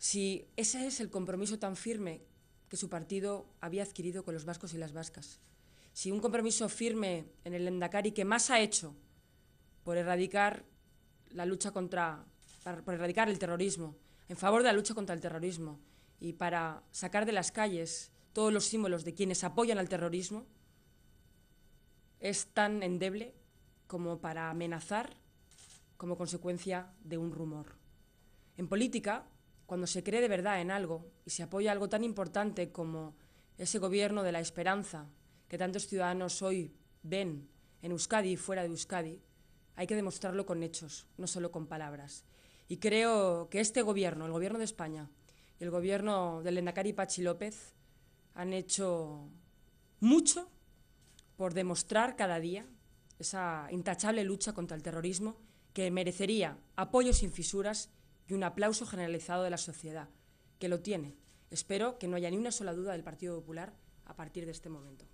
si ese es el compromiso tan firme que su partido había adquirido con los vascos y las vascas, si un compromiso firme en el Endacari que más ha hecho por erradicar la lucha contra, por erradicar el terrorismo, en favor de la lucha contra el terrorismo y para sacar de las calles todos los símbolos de quienes apoyan al terrorismo, es tan endeble como para amenazar como consecuencia de un rumor. En política, cuando se cree de verdad en algo y se apoya algo tan importante como ese gobierno de la esperanza que tantos ciudadanos hoy ven en Euskadi y fuera de Euskadi, hay que demostrarlo con hechos, no solo con palabras. Y creo que este gobierno, el gobierno de España y el gobierno del Endacari Pachi López han hecho mucho por demostrar cada día esa intachable lucha contra el terrorismo que merecería apoyo sin fisuras y un aplauso generalizado de la sociedad, que lo tiene. Espero que no haya ni una sola duda del Partido Popular a partir de este momento.